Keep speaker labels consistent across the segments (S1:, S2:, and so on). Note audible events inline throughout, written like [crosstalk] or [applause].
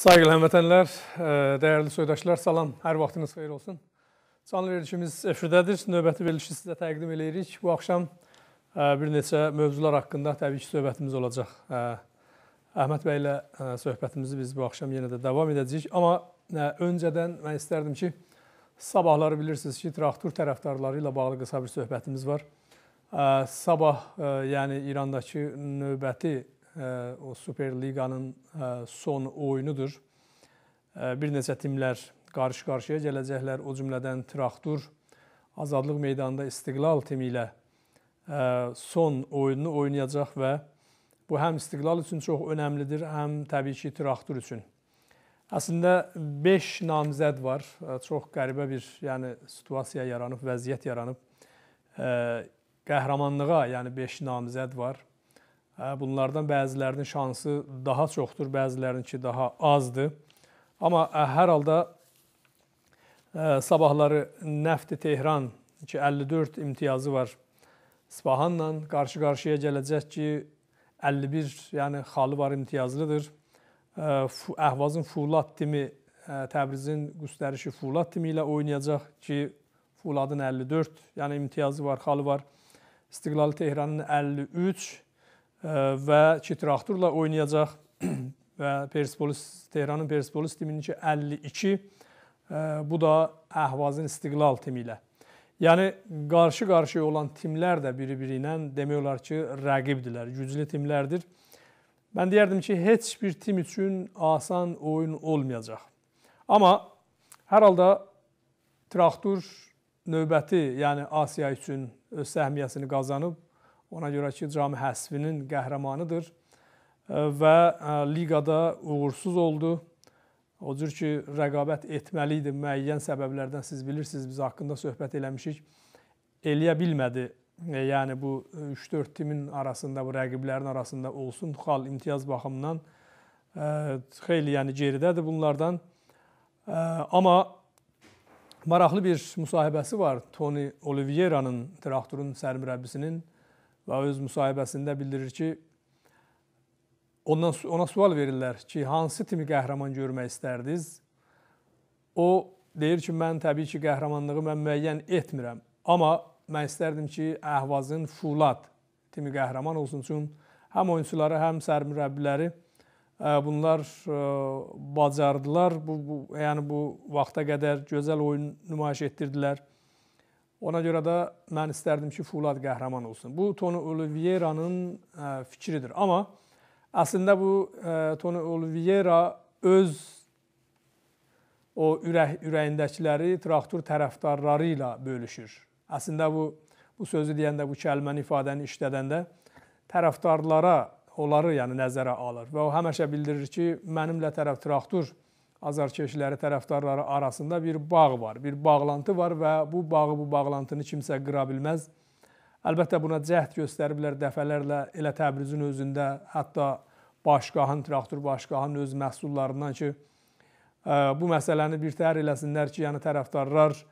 S1: Saygılı həmvətənlər, e, dəyərli söhbətçilər, salam, hər vaxtınız xeyir olsun. Canlı verilişimiz efirdədir. Növbəti verilişi sizə təqdim eləyirik. Bu axşam e, bir neçə mövzular haqqında təbii ki, söhbətimiz olacaq. E, Əhməd bəylə söhbətimizi biz bu axşam yenə də davam edəcəyik. Amma öncədən mən istərdim ki, sabahları bilirsiniz ki, traktor tərəfdarları ilə bağlı qısa bir söhbətimiz var. Sabah, yəni İrandakı növbəti o Super Liqanın e, son oyunudur. Bir neçə timlər qarşı-qarşıya gələcəklər. O cümlədən Traktur Azadlıq meydanında İstiqlal timi ilə e, son oyununu oynayacaq və bu həm İstiqlal üçün çox önəmlidir, həm təbii ki, Traktur üçün. Əslində 5 namizəd var. E, çox qəribə bir, yəni situasiya yaranıb, vəziyyət yaranıb. Qəhrəmanlığa, yəni 5 namizəd var. Hə, bunlardan bəzilərinin şansı daha çoxdur, bəzilərinki daha azdır. Amma hər halda sabahları Nəfti Tehran ki 54 imtiyazı var. İsfahanla qarşı-qarşıya gələcək ki 51, yəni xalı var imtiyazlıdır. Əhvazın Fulat timi Təbrizin göstərişi Fulat timi ilə oynayacaq ki Fuladın 54, yəni imtiyazı var, xalı var. İstiqlal Tehranın 53 və ki, traktorla oynayacaq [clears throat] və Persepolis Tehranın Persepolis timininki 52 bu da Əhvazın İstiqlal timi ilə. Yəni qarşı-qarşıya olan timlər də bir-biri ilə demək olar ki, rəqibdirlər, güclü timlərdir. Mən deyərdim ki, heç bir tim üçün asan oyun olmayacaq. Amma hər halda traktor növbəti, yəni Asiya üçün öz səhmiyəsini qazanıb Ona görə ki, Cami Həsvinin qəhrəmanıdır və e, liqada uğursuz oldu. O cür ki, rəqabət etməli idi müəyyən səbəblərdən siz bilirsiniz, biz haqqında söhbət eləmişik. Eləyə bilmədi. E, yəni bu 3-4 e, timin arasında, bu rəqiblərin arasında olsun xal imtiyaz baxımından xeyli yəni geridədir bunlardan. Amma maraqlı bir müsahibəsi var Toni Oliviera'nın traktorun sərmürəbbisinin Daha öz müsahibəsində bildirir ki, ondan ona sual verirlər ki, hansı timi qəhrəman görmək istərdiniz? O deyir ki, mən təbii ki, qəhrəmanlığı mən müəyyən etmirəm, amma mən istərdim ki, Əhvazın Fulat timi qəhrəman olsun. Çünki həm oyunçuları, həm sərmürəbbiləri e, bunlar e, bacardılar. Bu, bu yəni bu vaxta qədər gözəl oyun nümayiş etdirdilər. Ona görə də mən istərdim ki, Fulad qəhrəman olsun. Bu Toni Olivieranın e, fikridir. Amma əslində bu e, Toni Oliviera öz o ürək ürəyindəkiləri traktor tərəfdarları ilə bölüşür. Əslində bu bu sözü deyəndə, bu kəlməni ifadəni işlədəndə tərəfdarlara onları yəni nəzərə alır və o həmişə bildirir ki, mənimlə tərəf traktor azarkeşləri tərəfdarları arasında bir bağ var, bir bağlantı var və bu bağı, bu bağlantını kimsə qıra bilməz. Əlbəttə buna cəhd göstəriblər dəfələrlə elə Təbrizin özündə, hətta başqahın, traktor başqahının öz məhsullarından ki, e, bu məsələni birtəhər eləsinlər ki, yəni tərəfdarlar e,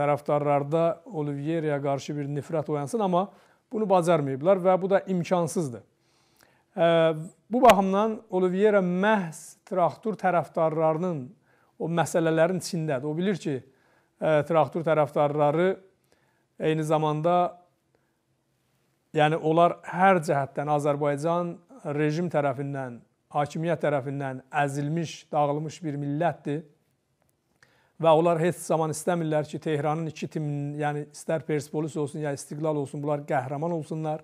S1: tərəfdarlarda Olivierə qarşı bir nifrət oyansın, amma bunu bacarmayıblar və bu da imkansızdır. Bu baxımdan Oliveira məhz traktor tərəfdarlarının o məsələlərin içindədir. O bilir ki, traktor tərəfdarları eyni zamanda yəni onlar hər cəhətdən Azərbaycan rejim tərəfindən, hakimiyyət tərəfindən əzilmiş, dağılmış bir millətdir. Və onlar heç zaman istəmirlər ki, Tehranın iki timinin, yəni istər Persepolis olsun, ya yəni İstiqlal olsun, bunlar qəhrəman olsunlar.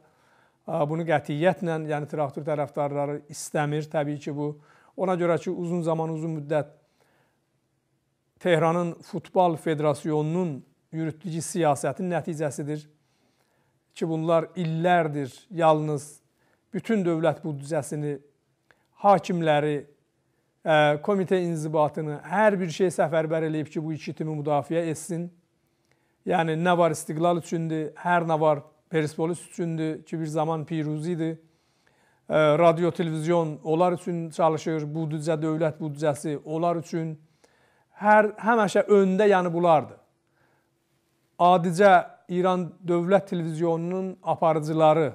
S1: Bunu qətiyyətlə, yəni traktor tərəfdarları istəmir təbii ki bu. Ona görə ki uzun zaman, uzun müddət Tehranın Futbol Federasiyonunun yürütdüyü siyasətin nəticəsidir ki, bunlar illərdir yalnız bütün dövlət büdcəsini, hakimləri, e, komitə inzibatını, hər bir şey səfərbər eləyib ki, bu iki timi müdafiə etsin. Yəni nə var istiqlal üçündür, hər nə var Persepolis üçündü ki bir zaman piruziydi. E, radio, televizyon onlar üçün çalışır. Budicə, dövlət budicəsi onlar üçün hər həmişə öndə yəni bulardı. Adicə İran Dövlət Televiziyonunun aparıcıları,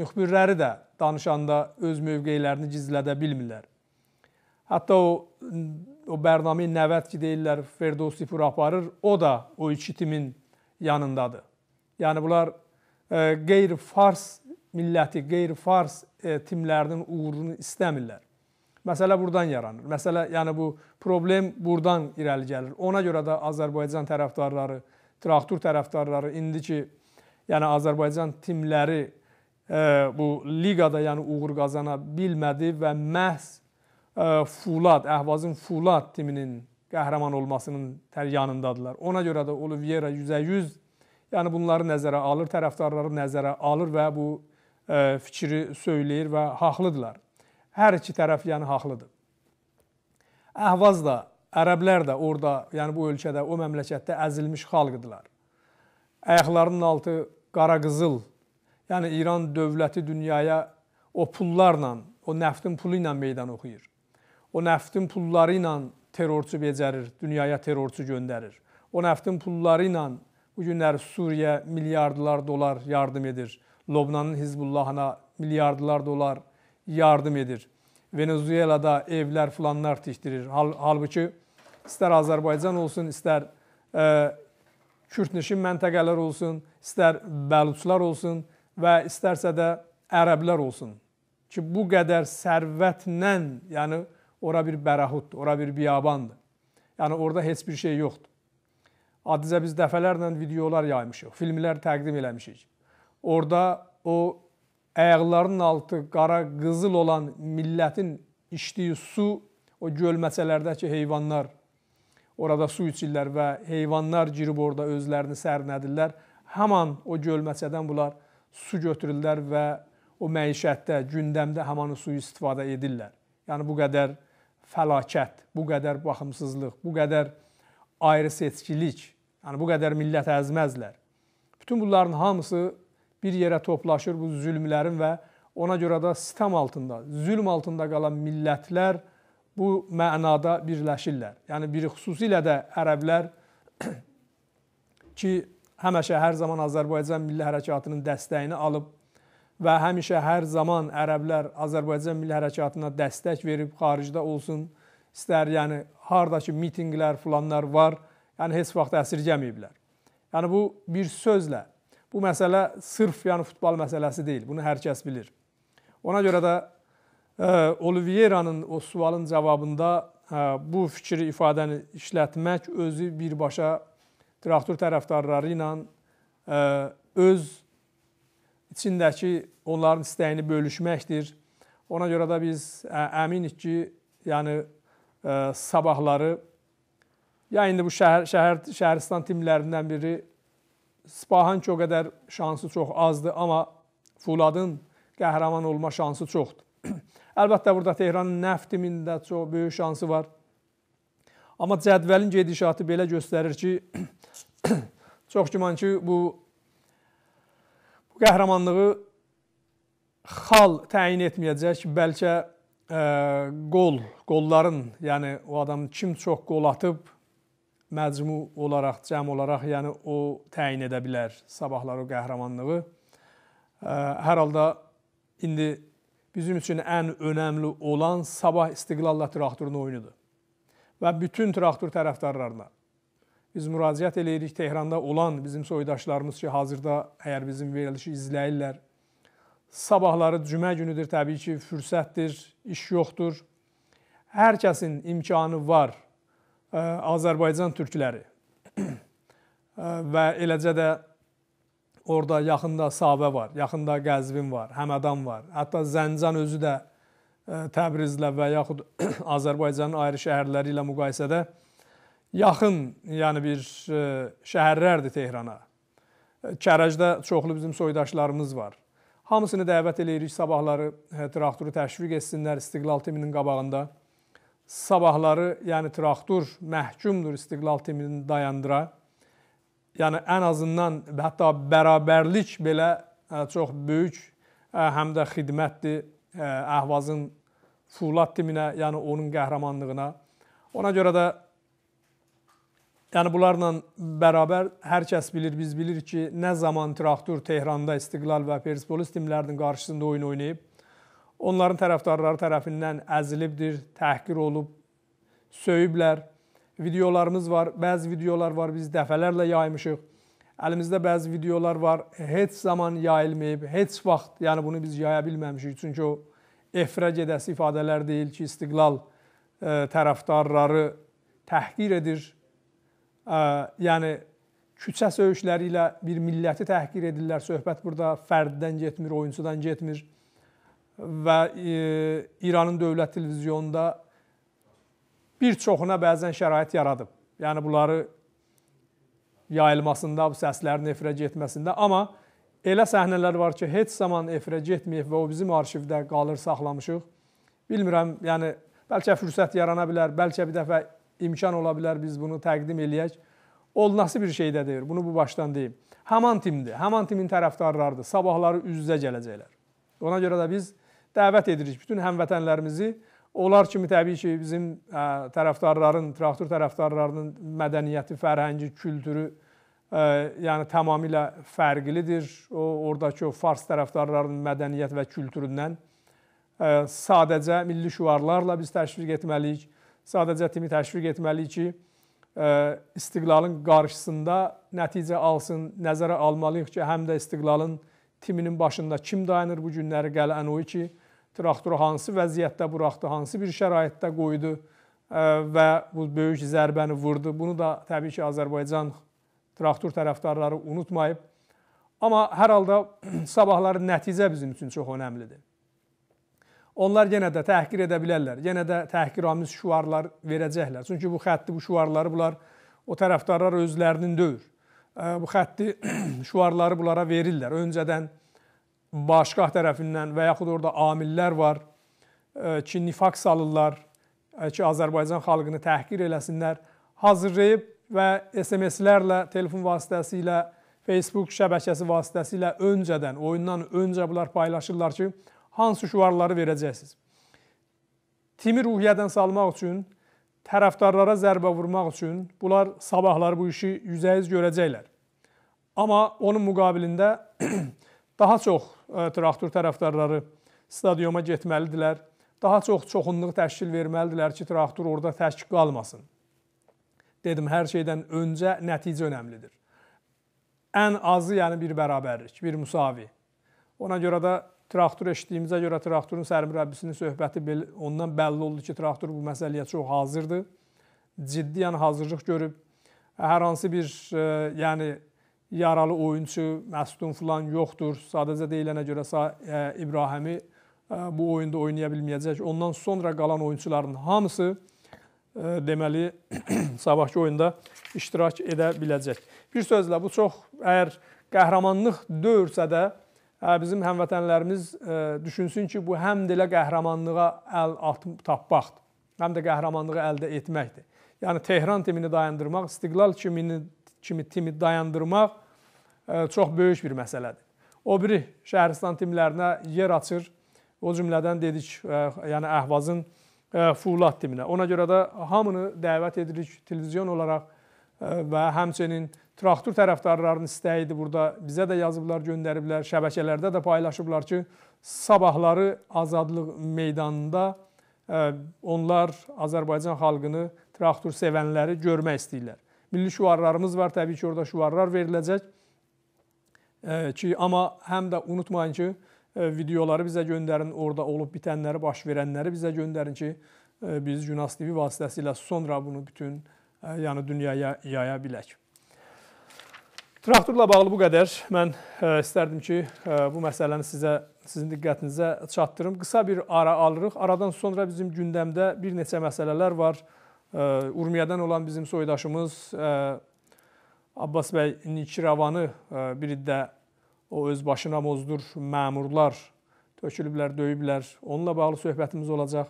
S1: müxbirləri də danışanda öz mövqeylərini gizlədə bilmirlər. Hətta o o bərnamə 90 ki deyirlər Ferdosi pur aparır, o da o iki timin yanındadır. Yəni bunlar E, qeyri-fars milləti, qeyri-fars e, timlərinin uğurunu istəmirlər. Məsələ burdan yaranır. Məsələ, yəni bu problem burdan irəli gəlir. Ona görə də Azərbaycan tərəfdarları, traktor tərəfdarları indiki yəni Azərbaycan timləri e, bu liqada yəni uğur qazana bilmədi və məhz Fulad, Əhvazın Fulad timinin qəhrəman olmasının yanındadılar. Ona görə də Oliveira 100-100 Yəni bunları nəzərə alır, tərəfdarları nəzərə alır və bu e, fikri söyləyir və haqlıdırlar. Hər iki tərəf yəni haqlıdır. Əhvaz da, ərəblər də orada, yəni bu ölkədə, o məmləkətdə əzilmiş xalqdılar. Ayaqlarının altı qara-qızıl. Yəni İran dövləti dünyaya o pullarla, o nəftin pulu ilə meydan oxuyur. O nəftin pulları ilə terrorçu becərir, dünyaya terrorçu göndərir. O nəftin pulları ilə Bu günlər Suriyə milyardlar dolar yardım edir. Lobnanın Hizbullahına milyardlar dolar yardım edir. Venezuelada evlər filanlar tikdirir. Hal halbuki istər Azərbaycan olsun, istər e, Kürdnişin məntəqələr olsun, istər Bəluçlar olsun və istərsə də ərəblər olsun ki, bu qədər sərvətlə, yəni ora bir bərahutdur, ora bir biyabandır. Yəni orada heç bir şey yoxdur. Adicə biz dəfələrlə videolar yaymışıq, filmlər təqdim eləmişik. Orda o ayaqlarının altı qara qızıl olan millətin içdiyi su, o gölməçələrdəki heyvanlar, orada su içirlər və heyvanlar girib orada özlərini sərnədirlər. Həman o gölməçədən bunlar su götürürlər və o məişətdə, gündəmdə həman o suyu istifadə edirlər. Yəni bu qədər fəlakət, bu qədər baxımsızlıq, bu qədər ayrı seçkilik, yəni bu qədər millət əzməzlər. Bütün bunların hamısı bir yerə toplaşır bu zülmlərin və ona görə də sistem altında, zülm altında qalan millətlər bu mənada birləşirlər. Yəni biri xüsusilə də ərəblər [clears throat] ki, həmişə hər zaman Azərbaycan Milli Hərəkatının dəstəyini alıb və həmişə hər zaman ərəblər Azərbaycan Milli Hərəkatına dəstək verib xaricdə olsun, istər, yəni harda ki mitinqlər filanlar var, yəni heç vaxt əsirgəməyiblər. Yəni bu bir sözlə bu məsələ sırf yəni futbol məsələsi deyil. Bunu hər kəs bilir. Ona görə də e, Olivieranın o sualın cavabında e, bu fikri ifadəni işlətmək özü birbaşa traktor tərəfdarları ilə e, öz içindəki onların istəyini bölüşməkdir. Ona görə də biz əminik ki, yəni sabahları ya indi bu şəhər şəhər şəhəristan timlərindən biri Spahan çox qədər şansı çox azdır, amma Fuladın qəhrəman olma şansı çoxdur. [clears throat] Əlbəttə burada Tehranın Nəf timində çox böyük şansı var. Amma cədvəlin gedişatı belə göstərir ki, [clears throat] çox güman ki, bu, bu qəhrəmanlığı xal təyin etməyəcək, bəlkə ə, gol, qolların, yəni o adam kim çox qol atıb məcmu olaraq, cəm olaraq, yəni o təyin edə bilər sabahlar o qəhrəmanlığı. Ə, hər halda indi bizim üçün ən önəmli olan sabah İstiqlalla traktorun oyunudur. Və bütün traktor tərəfdarlarına biz müraciət eləyirik Tehran'da olan bizim soydaşlarımız ki, hazırda əgər bizim verilişi izləyirlər, Sabahları cümə günüdür, təbii ki, fürsətdir, iş yoxdur. Hər kəsin imkanı var e, Azərbaycan türkləri e, və eləcə də orada yaxında Sabə var, yaxında Qəzvin var, Həmədan var. Hətta Zəncan özü də e, Təbrizlə və yaxud [coughs] Azərbaycanın ayrı şəhərləri ilə müqayisədə yaxın, yəni bir şəhərlərdir Tehrana. Kərəcdə çoxlu bizim soydaşlarımız var. Hamısını dəvət eləyirik sabahları hə, traktoru təşviq etsinlər İstiqlal timinin qabağında. Sabahları, yəni traktor məhkumdur İstiqlal timini dayandıra. Yəni ən azından hətta bərabərlik belə hə, çox böyük hə, həm də xidmətdir Əhvazın Fulat timinə, yəni onun qəhrəmanlığına. Ona görə də Yəni bunlarla bərabər hər kəs bilir, biz bilirik ki, nə zaman Traktor Tehran'da İstiqlal və Perspolis timlərinin qarşısında oyun oynayıb, onların tərəfdarları tərəfindən əzilibdir, təhqir olub, söyüblər. Videolarımız var, bəzi videolar var, biz dəfələrlə yaymışıq. Əlimizdə bəzi videolar var, heç zaman yayılmayıb, heç vaxt, yəni bunu biz yaya bilməmişik, çünki o efrə gedəsi ifadələr deyil ki, İstiqlal e, tərəfdarları təhqir edir, yəni küçə söyüşləri ilə bir milləti təhqir edirlər. Söhbət burada fərddən getmir, oyunçudan getmir. Və e, İranın dövlət televiziyonunda bir çoxuna bəzən şərait yaradıb. Yəni bunları yayılmasında, bu səslərin efirə getməsində, amma elə səhnələr var ki, heç zaman efirə getməyib və o bizim arşivdə qalır, saxlamışıq. Bilmirəm, yəni bəlkə fürsət yarana bilər, bəlkə bir dəfə imkan ola bilər biz bunu təqdim eləyək. Olması bir şey də deyir. Bunu bu başdan deyim. Haman timdir. Haman timin tərəfdarlarıdır. Sabahları üz-üzə gələcəklər. Ona görə də biz dəvət edirik bütün həmvətənlərimizi. Onlar kimi təbii ki, bizim ə, tərəfdarların, traktor tərəfdarlarının mədəniyyəti, fərhəngi, kültürü ə, yəni tamamilə fərqlidir. O ordakı o fars tərəfdarlarının mədəniyyət və kültüründən ə, sadəcə milli şüarlarla biz təşviq etməliyik. Sadəcə timi təşviq etməliyik ki, e, istiqlalın qarşısında nəticə alsın, nəzərə almalıyıq ki, həm də istiqlalın timinin başında kim dayanır bu günləri qələn o ki, traktoru hansı vəziyyətdə buraxdı, hansı bir şəraitdə qoydu e, və bu böyük zərbəni vurdu. Bunu da təbii ki, Azərbaycan traktor tərəfdarları unutmayıb. Amma hər halda [clears throat] sabahları nəticə bizim üçün çox önəmlidir onlar yenə də təhqir edə bilərlər. Yenə də təhqiramiz şüarlar verəcəklər. Çünki bu xətti, bu şüarları bunlar o tərəfdarlar özlərinin deyil. Bu xətti [clears throat] şüarları bunlara verirlər. Öncədən başqa tərəfindən və yaxud orada amillər var ki, nifaq salırlar ki, Azərbaycan xalqını təhqir eləsinlər. Hazırlayıb və SMS-lərlə, telefon vasitəsilə, Facebook şəbəkəsi vasitəsilə öncədən, oyundan öncə bunlar paylaşırlar ki, hansı şüarları verəcəksiniz? Timi ruhiyyədən salmaq üçün, tərəfdarlara zərbə vurmaq üçün bunlar sabahlar bu işi yüzəyiz görəcəklər. Amma onun müqabilində [clears throat] daha çox e, traktor tərəfdarları stadioma getməlidirlər. Daha çox çoxunluq təşkil verməlidirlər ki, traktor orada tək qalmasın. Dedim, hər şeydən öncə nəticə önəmlidir. Ən azı yəni bir bərabərlik, bir müsavi. Ona görə də traktor eşitdiyimizə görə traktorun sərmürəbbisinin söhbəti ondan bəlli oldu ki, traktor bu məsələyə çox hazırdır. Ciddi yəni hazırlıq görüb. Hər hansı bir e, yəni yaralı oyunçu, məsdun filan yoxdur. Sadəcə deyilənə görə e, İbrahimi e, bu oyunda oynaya bilməyəcək. Ondan sonra qalan oyunçuların hamısı e, deməli [clears throat] sabahki oyunda iştirak edə biləcək. Bir sözlə bu çox əgər qəhrəmanlıq döyürsə də bizim həmvətənlərimiz düşünsün ki, bu həm də elə qəhrəmanlığa əl atıb tapmaqdır, həm də qəhrəmanlığı əldə etməkdir. Yəni Tehran timini dayandırmaq, İstiqlal kimini kimi timi dayandırmaq çox böyük bir məsələdir. O biri Şəhəristan timlərinə yer açır. O cümlədən dedik, yəni Əhvazın Fulat timinə. Ona görə də hamını dəvət edirik televizyon olaraq və həmçinin traktor tərəfdarlarının istəyidir burada. Bizə də yazıblar, göndəriblər, şəbəkələrdə də paylaşıblar ki, sabahları Azadlıq meydanında e, onlar Azərbaycan xalqını, traktor sevənləri görmək istəyirlər. Milli şüarlarımız var, təbii ki, orada şüarlar veriləcək. E, ki, amma həm də unutmayın ki, e, videoları bizə göndərin, orada olub bitənləri, baş verənləri bizə göndərin ki, biz Günas TV vasitəsilə sonra bunu bütün yəni dünyaya yaya bilək. Traktorla bağlı bu qədər. Mən e, istərdim ki, e, bu məsələni sizə sizin diqqətinizə çatdırım. Qısa bir ara alırıq. Aradan sonra bizim gündəmdə bir neçə məsələlər var. E, Urmiyadan olan bizim soydaşımız Abbas bəy Nikiravanı bir iddə o öz başına mozdur məmurlar tökülüblər, döyüblər. Onunla bağlı söhbətimiz olacaq.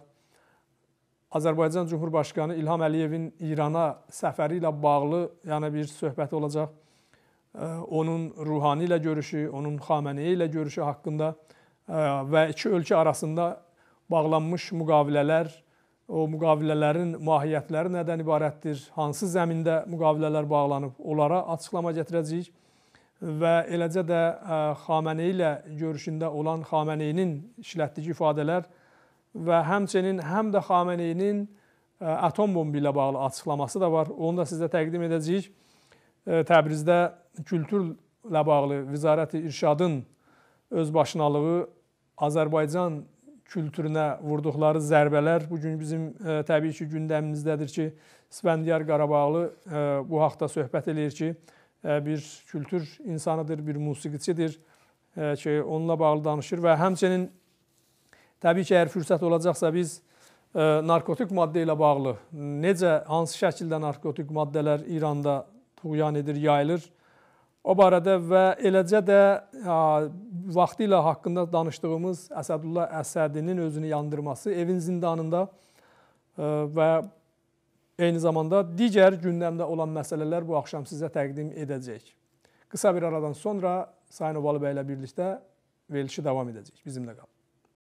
S1: Azərbaycan Cumhurbaşqanı İlham Əliyevin İrana səfəri ilə bağlı yəni bir söhbəti olacaq onun ruhani ilə görüşü, onun xameneyi ilə görüşü haqqında e, və iki ölkə arasında bağlanmış müqavilələr, o müqavilələrin mahiyyətləri nədən ibarətdir, hansı zəmində müqavilələr bağlanıb, onlara açıqlama gətirəcəyik və eləcə də e, Xameneyi ilə görüşündə olan Xameneyinin işlətdiyi ifadələr və həmçinin həm də Xameneyinin e, atom bombi ilə bağlı açıqlaması da var. Onu da sizə təqdim edəcəyik. E, Təbrizdə kültürlə bağlı Vizarəti İrşadın öz başınalığı Azərbaycan kültürünə vurduqları zərbələr bu gün bizim e, təbii ki, gündəmimizdədir ki, İsfəndiyar Qarabağlı e, bu haqda söhbət eləyir ki, bir kültür insanıdır, bir musiqiçidir ki, onunla bağlı danışır və həmçinin təbii ki, əgər fürsət olacaqsa biz narkotik maddə ilə bağlı necə hansı şəkildə narkotik maddələr İranda tuğyan edir, yayılır. O barədə və eləcə də vaxtı ilə haqqında danışdığımız Əsədullah Əsədinin özünü yandırması evin zindanında e, və eyni zamanda digər gündəmdə olan məsələlər bu axşam sizə təqdim edəcək. Qısa bir aradan sonra Sayın Ovalı bəylə birlikdə verilişi davam edəcək. Bizimlə qalın.